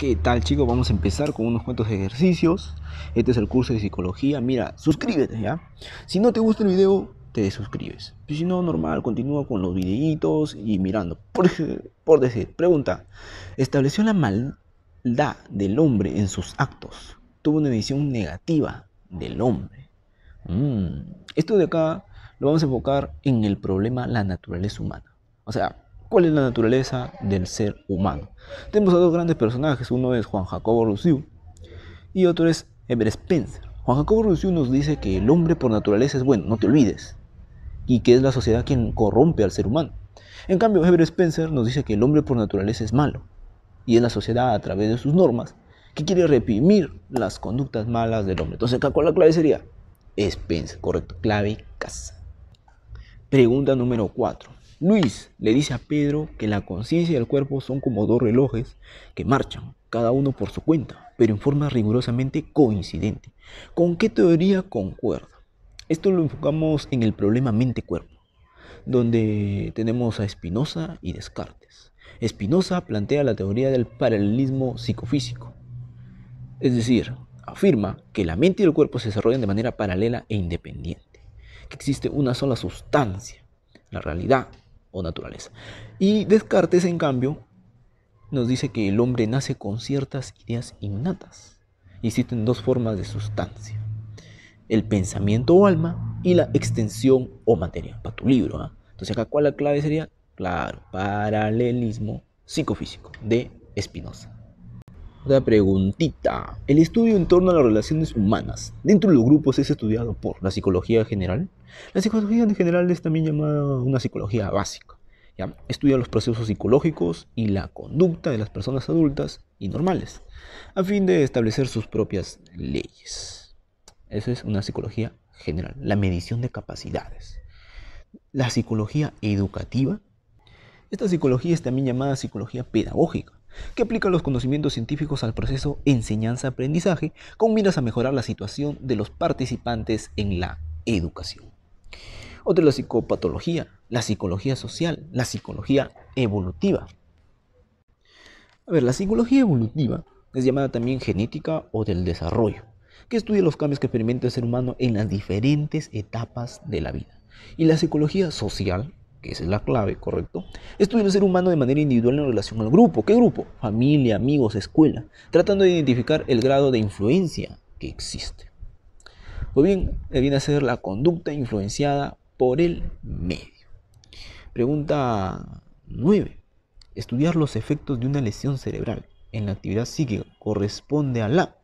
¿Qué tal chicos? Vamos a empezar con unos cuantos ejercicios. Este es el curso de psicología. Mira, suscríbete, ¿ya? Si no te gusta el video, te suscribes. si no, normal, continúa con los videitos y mirando. Por, por decir, pregunta. ¿Estableció la maldad del hombre en sus actos? Tuvo una visión negativa del hombre. Mm. Esto de acá lo vamos a enfocar en el problema la naturaleza humana. O sea, cuál es la naturaleza del ser humano. Tenemos a dos grandes personajes, uno es Juan Jacobo Rousseau y otro es Ever Spencer. Juan Jacobo Rousseau nos dice que el hombre por naturaleza es bueno, no te olvides, y que es la sociedad quien corrompe al ser humano. En cambio, Ever Spencer nos dice que el hombre por naturaleza es malo, y es la sociedad a través de sus normas que quiere reprimir las conductas malas del hombre. Entonces, ¿cuál la clave sería? Spencer, correcto, clave casa. Pregunta número 4. Luis le dice a Pedro que la conciencia y el cuerpo son como dos relojes que marchan, cada uno por su cuenta, pero en forma rigurosamente coincidente. ¿Con qué teoría concuerda? Esto lo enfocamos en el problema mente-cuerpo, donde tenemos a Spinoza y Descartes. Spinoza plantea la teoría del paralelismo psicofísico, es decir, afirma que la mente y el cuerpo se desarrollan de manera paralela e independiente, que existe una sola sustancia, la realidad, o naturaleza. Y Descartes, en cambio, nos dice que el hombre nace con ciertas ideas innatas. Existen dos formas de sustancia, el pensamiento o alma y la extensión o materia, para tu libro. ¿ah? Entonces acá, ¿cuál la clave sería? Claro, paralelismo psicofísico de Spinoza. Otra preguntita. El estudio en torno a las relaciones humanas dentro de los grupos es estudiado por la psicología general, la psicología en general es también llamada una psicología básica. Estudia los procesos psicológicos y la conducta de las personas adultas y normales, a fin de establecer sus propias leyes. Esa es una psicología general, la medición de capacidades. La psicología educativa. Esta psicología es también llamada psicología pedagógica, que aplica los conocimientos científicos al proceso enseñanza-aprendizaje con miras a mejorar la situación de los participantes en la educación. Otra es la psicopatología, la psicología social, la psicología evolutiva. A ver, la psicología evolutiva es llamada también genética o del desarrollo, que estudia los cambios que experimenta el ser humano en las diferentes etapas de la vida. Y la psicología social, que esa es la clave, ¿correcto? Estudia el ser humano de manera individual en relación al grupo. ¿Qué grupo? Familia, amigos, escuela, tratando de identificar el grado de influencia que existe. Pues bien, eh, viene a ser la conducta influenciada por el medio. Pregunta 9. Estudiar los efectos de una lesión cerebral en la actividad psíquica corresponde a la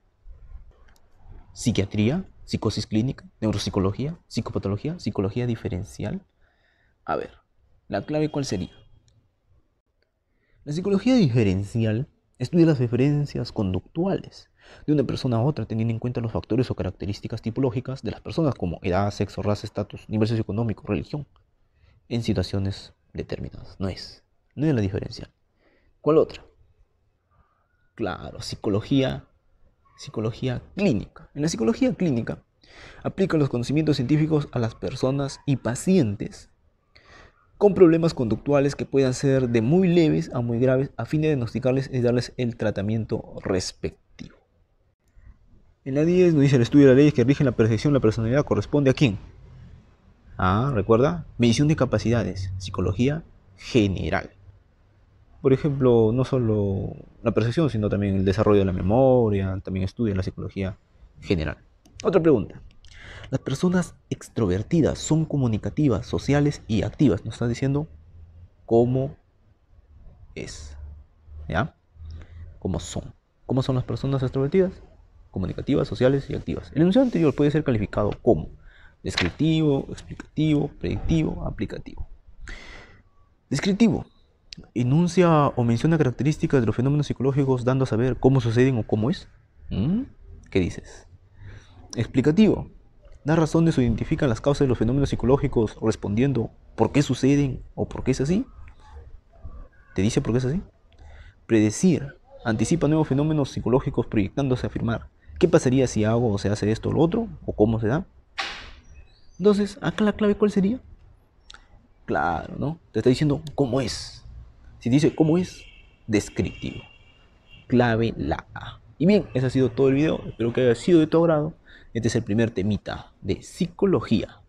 psiquiatría, psicosis clínica, neuropsicología, psicopatología, psicología diferencial. A ver, ¿la clave cuál sería? La psicología diferencial Estudia las diferencias conductuales de una persona a otra, teniendo en cuenta los factores o características tipológicas de las personas, como edad, sexo, raza, estatus, nivel socioeconómico, religión, en situaciones determinadas. No es, no es la diferencia. ¿Cuál otra? Claro, psicología, psicología clínica. En la psicología clínica aplica los conocimientos científicos a las personas y pacientes con problemas conductuales que puedan ser de muy leves a muy graves a fin de diagnosticarles y darles el tratamiento respectivo. En la 10 nos dice el estudio de las leyes que rigen la percepción de la personalidad corresponde a quién? Ah, recuerda, medición de capacidades, psicología general. Por ejemplo, no solo la percepción, sino también el desarrollo de la memoria, también estudia la psicología general. Otra pregunta. Las personas extrovertidas son comunicativas, sociales y activas. Nos están diciendo cómo es. ¿Ya? Cómo son. ¿Cómo son las personas extrovertidas? Comunicativas, sociales y activas. El enunciado anterior puede ser calificado como descriptivo, explicativo, predictivo, aplicativo. Descriptivo. Enuncia o menciona características de los fenómenos psicológicos dando a saber cómo suceden o cómo es. ¿Mm? ¿Qué dices? Explicativo da razones o identifican las causas de los fenómenos psicológicos respondiendo por qué suceden o por qué es así. ¿Te dice por qué es así? Predecir anticipa nuevos fenómenos psicológicos proyectándose a afirmar qué pasaría si hago o se hace esto o lo otro o cómo se da. Entonces, acá la clave cuál sería? Claro, ¿no? Te está diciendo cómo es. Si dice cómo es, descriptivo. Clave la A. Y bien, ese ha sido todo el video. Espero que haya sido de tu agrado. Este es el primer temita de psicología.